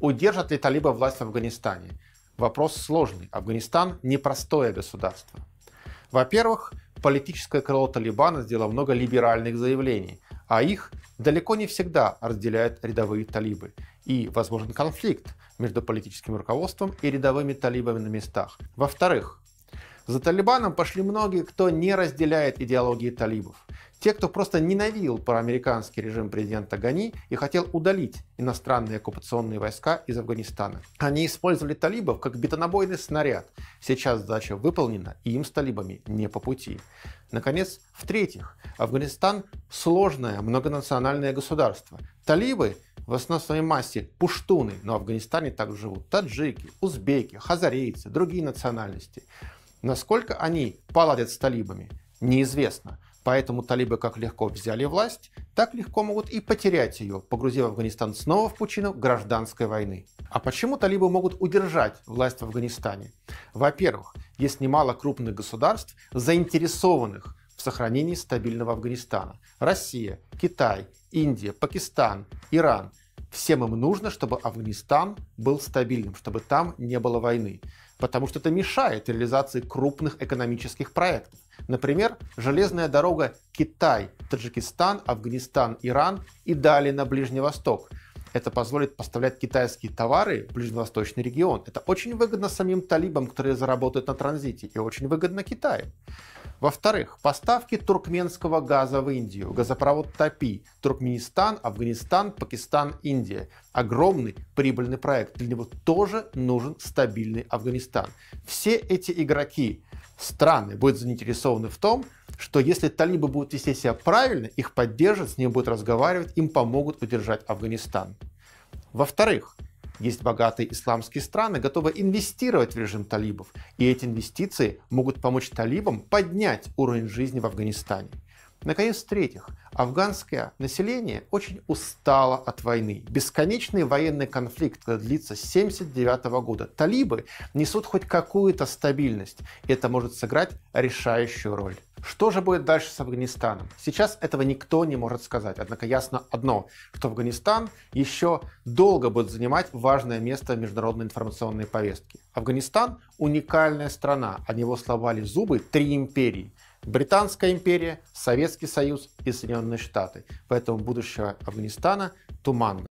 Удержат ли талибы власть в Афганистане? Вопрос сложный. Афганистан – непростое государство. Во-первых, политическое крыло Талибана сделало много либеральных заявлений, а их далеко не всегда разделяют рядовые талибы. И возможен конфликт между политическим руководством и рядовыми талибами на местах. Во-вторых, за Талибаном пошли многие, кто не разделяет идеологии талибов. Те, кто просто ненавидел проамериканский режим президента Гани и хотел удалить иностранные оккупационные войска из Афганистана. Они использовали талибов как бетонобойный снаряд. Сейчас задача выполнена, и им с талибами не по пути. Наконец, в-третьих, Афганистан – сложное многонациональное государство. Талибы в основной своей массе пуштуны, но в Афганистане также живут таджики, узбеки, хазарейцы, другие национальности. Насколько они поладят с талибами, неизвестно. Поэтому талибы как легко взяли власть, так легко могут и потерять ее, погрузив Афганистан снова в пучину гражданской войны. А почему талибы могут удержать власть в Афганистане? Во-первых, есть немало крупных государств, заинтересованных в сохранении стабильного Афганистана. Россия, Китай, Индия, Пакистан, Иран. Всем им нужно, чтобы Афганистан был стабильным, чтобы там не было войны потому что это мешает реализации крупных экономических проектов. Например, железная дорога Китай, Таджикистан, Афганистан, Иран и далее на Ближний Восток – это позволит поставлять китайские товары в ближневосточный регион. Это очень выгодно самим талибам, которые заработают на транзите, и очень выгодно Китаю. Во-вторых, поставки туркменского газа в Индию, газопровод ТАПИ, Туркменистан, Афганистан, Пакистан, Индия. Огромный прибыльный проект, для него тоже нужен стабильный Афганистан. Все эти игроки, страны будут заинтересованы в том, что если талибы будут вести себя правильно, их поддержат, с ними будут разговаривать, им помогут удержать Афганистан. Во-вторых, есть богатые исламские страны, готовые инвестировать в режим талибов, и эти инвестиции могут помочь талибам поднять уровень жизни в Афганистане. Наконец, в-третьих, афганское население очень устало от войны. Бесконечный военный конфликт длится с 1979 года. Талибы несут хоть какую-то стабильность, и это может сыграть решающую роль. Что же будет дальше с Афганистаном? Сейчас этого никто не может сказать. Однако ясно одно, что Афганистан еще долго будет занимать важное место в международной информационной повестке. Афганистан – уникальная страна. От него сломали зубы три империи – Британская империя, Советский Союз и Соединенные Штаты. Поэтому будущее Афганистана туманно.